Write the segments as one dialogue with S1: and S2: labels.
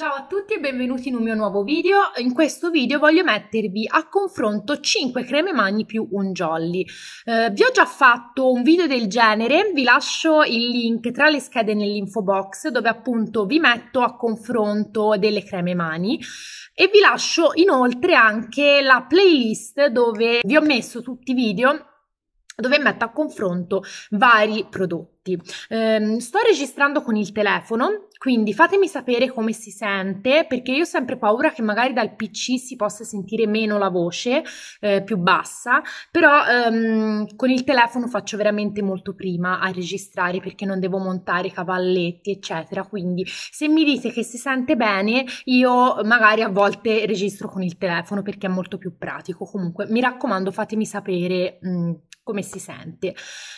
S1: Ciao a tutti e benvenuti in un mio nuovo video. In questo video voglio mettervi a confronto 5 creme magni più un jolly. Eh, vi ho già fatto un video del genere, vi lascio il link tra le schede nell'info box dove appunto vi metto a confronto delle creme mani e vi lascio inoltre anche la playlist dove vi ho messo tutti i video dove metto a confronto vari prodotti. Eh, sto registrando con il telefono quindi fatemi sapere come si sente, perché io ho sempre paura che magari dal PC si possa sentire meno la voce, eh, più bassa, però ehm, con il telefono faccio veramente molto prima a registrare perché non devo montare cavalletti, eccetera. Quindi se mi dite che si sente bene, io magari a volte registro con il telefono perché è molto più pratico. Comunque, mi raccomando, fatemi sapere. Mh, come si sente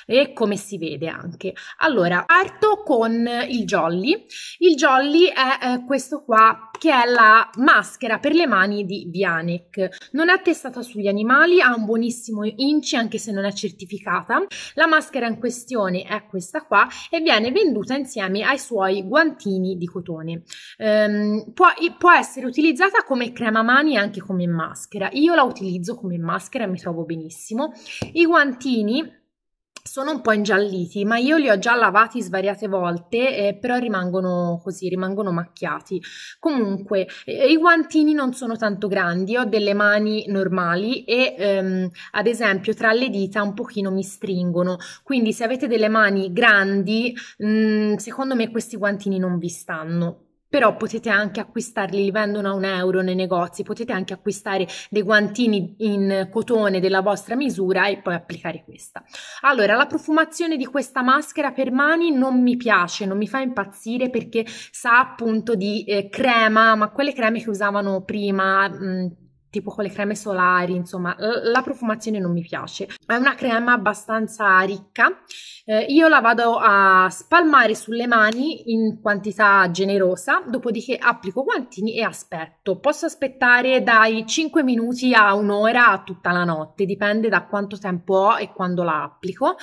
S1: e come si vede anche. Allora, parto con il Jolly. Il Jolly è eh, questo qua che è la maschera per le mani di Bianec. Non è testata sugli animali, ha un buonissimo inci anche se non è certificata. La maschera in questione è questa qua e viene venduta insieme ai suoi guantini di cotone. Ehm, può, può essere utilizzata come crema mani e anche come maschera. Io la utilizzo come maschera e mi trovo benissimo. I guantini piantini sono un po' ingialliti, ma io li ho già lavati svariate volte, eh, però rimangono così, rimangono macchiati. Comunque, eh, i guantini non sono tanto grandi, ho delle mani normali e ehm, ad esempio tra le dita un pochino mi stringono, quindi se avete delle mani grandi, mh, mm, secondo me questi guantini non vi stanno però potete anche acquistarli, li vendono a un euro nei negozi, potete anche acquistare dei guantini in cotone della vostra misura e poi applicare questa. Allora, la profumazione di questa maschera per mani non mi piace, non mi fa impazzire perché sa appunto di eh, crema, ma quelle creme che usavano prima, mh, mm, tipo con le creme solari, insomma, la profumazione non mi piace. È una crema abbastanza ricca. Eh, io la vado a spalmare sulle mani in quantità generosa, dopodiché applico guantini e aspetto. Posso aspettare dai 5 minuti a un'ora a tutta la notte, dipende da quanto tempo ho e quando la applico.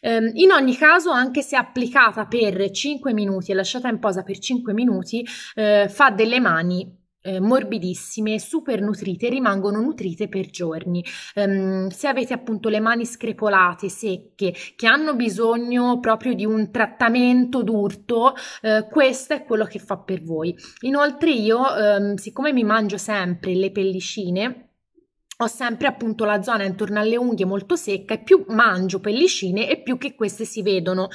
S1: Eh, in ogni caso, anche se applicata per 5 minuti e lasciata in posa per 5 minuti, eh, fa delle mani eh, morbidissime, super nutrite, rimangono nutrite per giorni. Um, se avete appunto le mani screpolate, secche, che hanno bisogno proprio di un trattamento d'urto, eh, questo è quello che fa per voi. Inoltre io, ehm, siccome mi mangio sempre le pellicine, ho sempre appunto la zona intorno alle unghie molto secca e più mangio pellicine e più che queste si vedono.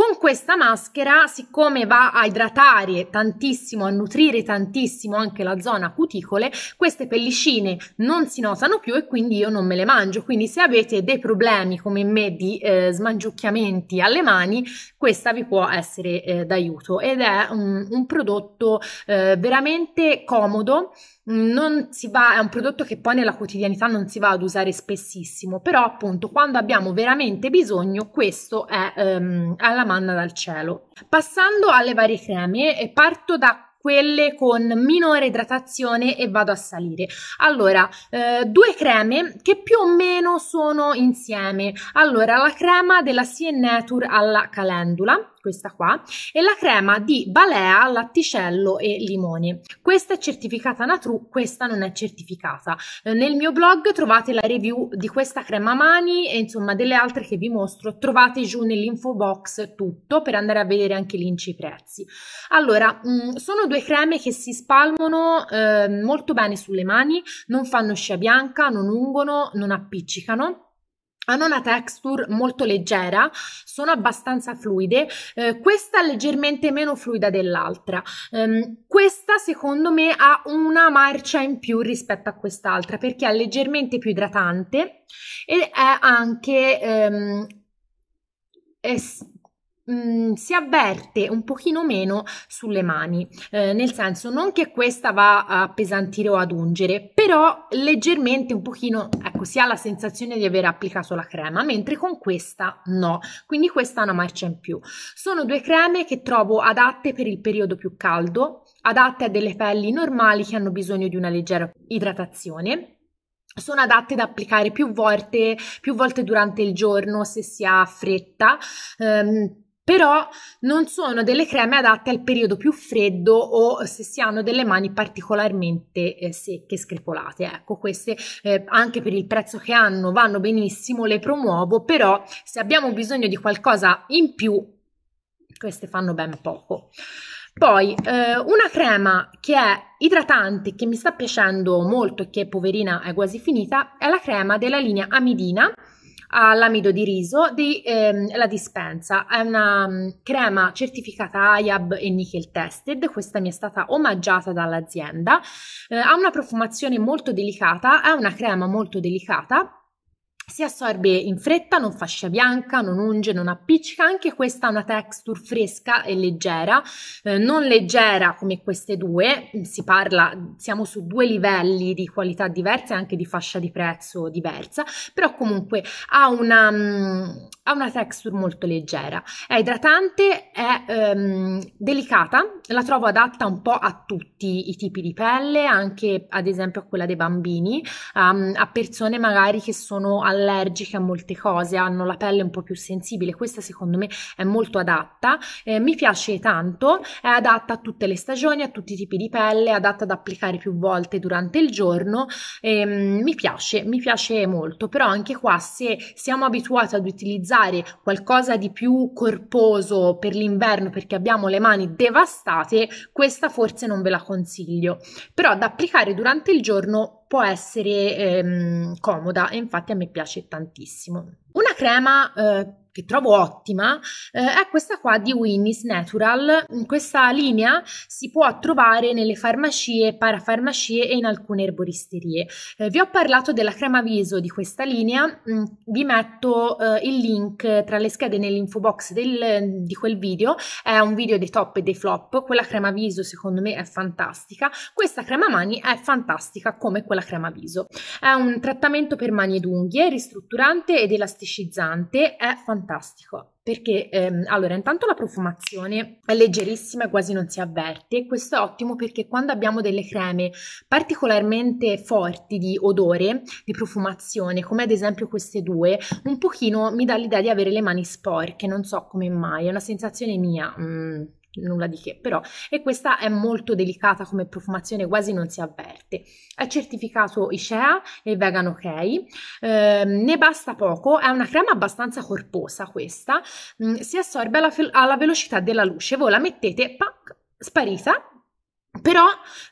S1: Con questa maschera, siccome va a idratare tantissimo, a nutrire tantissimo anche la zona cuticole, queste pellicine non si notano più e quindi io non me le mangio. Quindi se avete dei problemi come me di eh, smangiucchiamenti alle mani, questa vi può essere eh, d'aiuto ed è un, un prodotto eh, veramente comodo. Non si Va, è un prodotto che poi nella quotidianità non si va ad usare spessissimo, però appunto quando abbiamo veramente bisogno questo è ehm, alla manna dal cielo. Passando alle varie creme, parto da quelle con minore idratazione e vado a salire. Allora, eh, due creme che più o meno sono insieme. Allora, la crema della CN Nature alla calendula, questa qua, e la crema di balea, latticello e limone. Questa è certificata Natru, questa non è certificata. Eh, nel mio blog trovate la review di questa crema mani e insomma delle altre che vi mostro, trovate giù nell'info box tutto per andare a vedere anche l'inci prezzi. Allora, mm, sono due creme che si spalmano eh, molto bene sulle mani, non fanno scia bianca, non ungono, non appiccicano hanno una texture molto leggera, sono abbastanza fluide, eh, questa leggermente meno fluida dell'altra. Um, questa secondo me ha una marcia in più rispetto a quest'altra perché è leggermente più idratante e è anche um, ehm, è Mm, si avverte un pochino meno sulle mani, eh, nel senso non che questa va a appesantire o ad ungere, però leggermente un pochino, ecco, si ha la sensazione di aver applicato la crema, mentre con questa no, quindi questa è una marcia in più. Sono due creme che trovo adatte per il periodo più caldo, adatte a delle pelli normali che hanno bisogno di una leggera idratazione sono adatte da applicare più volte, più volte durante il giorno se si ha fretta. Um, però non sono delle creme adatte al periodo più freddo o se si hanno delle mani particolarmente eh, secche, screpolate. Ecco, queste eh, anche per il prezzo che hanno vanno benissimo, le promuovo, però se abbiamo bisogno di qualcosa in più, queste fanno ben poco. Poi eh, una crema che è idratante, che mi sta piacendo molto e che poverina è quasi finita, è la crema della linea Amidina all'amido di riso di ehm, La Dispensa. È una mm, crema certificata IAB e nickel tested, questa mi è stata omaggiata dall'azienda. Eh, ha una profumazione molto delicata, è una crema molto delicata si assorbe in fretta, non fascia bianca, non unge, non appiccica, anche questa ha una texture fresca e leggera, eh, non leggera come queste due, si parla, siamo su due livelli di qualità diverse, anche di fascia di prezzo diversa, però comunque ha una, um, ha una texture molto leggera, è idratante, è um, delicata, la trovo adatta un po' a tutti i tipi di pelle, anche ad esempio a quella dei bambini, um, a persone magari che sono al allergiche a molte cose, hanno la pelle un po' più sensibile, questa secondo me è molto adatta, eh, mi piace tanto, è adatta a tutte le stagioni, a tutti i tipi di pelle, è adatta ad applicare più volte durante il giorno, eh, mi piace, mi piace molto, però anche qua se siamo abituati ad utilizzare qualcosa di più corposo per l'inverno perché abbiamo le mani devastate, questa forse non ve la consiglio, però da applicare durante il giorno può essere ehm, comoda e infatti a me piace tantissimo. Una crema eh, che trovo ottima eh, è questa qua di Winnis Natural. Questa linea si può trovare nelle farmacie, parafarmacie e in alcune erboristerie. Eh, vi ho parlato della crema viso di questa linea, mm, vi metto eh, il link tra le schede nell'info box del, di quel video, è un video dei top e dei flop, quella crema viso secondo me è fantastica, questa crema mani è fantastica come quella crema viso. È un trattamento per mani ed unghie, ristrutturante ed elasticizzante, è fantastico fantastico perché ehm, allora intanto la profumazione è leggerissima e quasi non si avverte e questo è ottimo perché quando abbiamo delle creme particolarmente forti di odore, di profumazione, come ad esempio queste due, un pochino mi dà l'idea di avere le mani sporche, non so come mai, è una sensazione mia. Mm nulla di che però e questa è molto delicata come profumazione quasi non si avverte è certificato Icea e Vegan OK eh, ne basta poco è una crema abbastanza corposa questa mm, si assorbe alla, alla velocità della luce voi la mettete pac, sparita però,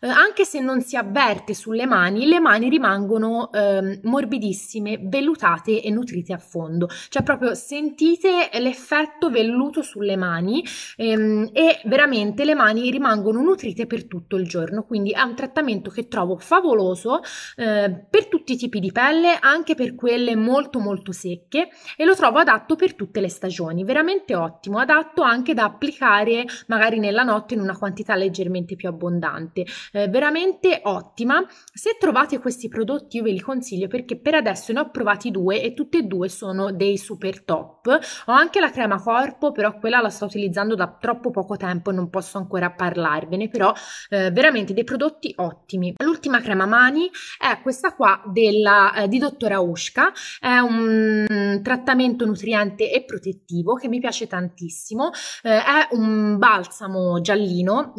S1: eh, anche se non si avverte sulle mani, le mani rimangono eh, morbidissime, vellutate e nutrite a fondo. Cioè, proprio sentite l'effetto velluto sulle mani ehm, e veramente le mani rimangono nutrite per tutto il giorno. Quindi è un trattamento che trovo favoloso eh, per tutti i tipi di pelle, anche per quelle molto molto secche e lo trovo adatto per tutte le stagioni. Veramente ottimo, adatto anche da applicare magari nella notte in una quantità leggermente più abbondante abbondante, eh, veramente ottima. Se trovate questi prodotti io ve li consiglio perché per adesso ne ho provati due e tutti e due sono dei super top. Ho anche la crema corpo, però quella la sto utilizzando da troppo poco tempo e non posso ancora parlarvene, però eh, veramente dei prodotti ottimi. L'ultima crema mani è questa qua della, eh, di Dottora Ushka, è un trattamento nutriente e protettivo che mi piace tantissimo, eh, è un balsamo giallino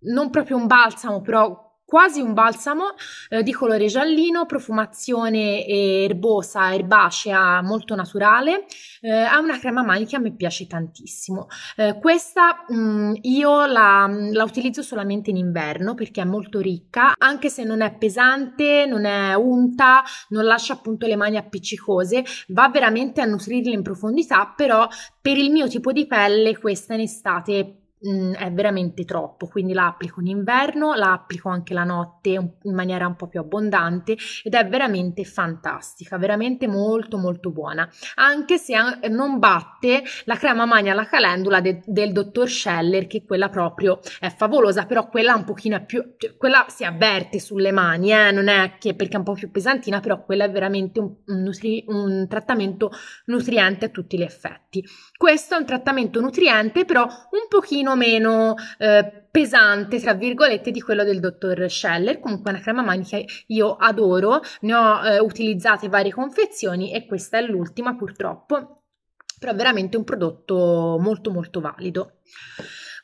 S1: non proprio un balsamo, però quasi un balsamo eh, di colore giallino, profumazione erbosa, erbacea, molto naturale, eh, ha una crema mani che a me piace tantissimo. Eh, questa mh, mm, io la, la, utilizzo solamente in inverno perché è molto ricca, anche se non è pesante, non è unta, non lascia appunto le mani appiccicose, va veramente a nutrirle in profondità, però per il mio tipo di pelle questa in estate mh, mm, è veramente troppo, quindi la applico in inverno, la applico anche la notte in maniera un po' più abbondante ed è veramente fantastica, veramente molto molto buona, anche se non batte la crema magna alla calendula de- del dottor Scheller che quella proprio è favolosa, però quella un pochino più, cioè, quella si avverte sulle mani, eh? non è che perché è un po' più pesantina, però quella è veramente un, un, nutri- un trattamento nutriente a tutti gli effetti. Questo è un trattamento nutriente, però un pochino pochino meno eh, pesante, tra virgolette, di quello del dottor Scheller. Comunque una crema manica io adoro, ne ho eh, utilizzate varie confezioni e questa è l'ultima purtroppo, però veramente un prodotto molto molto valido.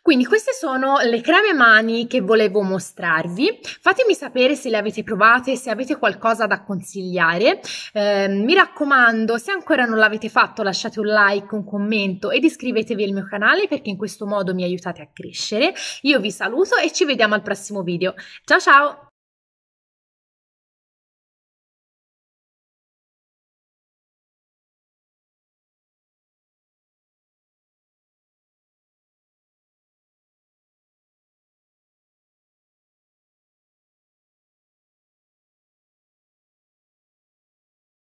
S1: Quindi queste sono le creme mani che volevo mostrarvi. Fatemi sapere se le avete provate, se avete qualcosa da consigliare. Eh, mi raccomando, se ancora non l'avete fatto, lasciate un like, un commento ed iscrivetevi al mio canale perché in questo modo mi aiutate a crescere. Io vi saluto e ci vediamo al prossimo video. Ciao ciao!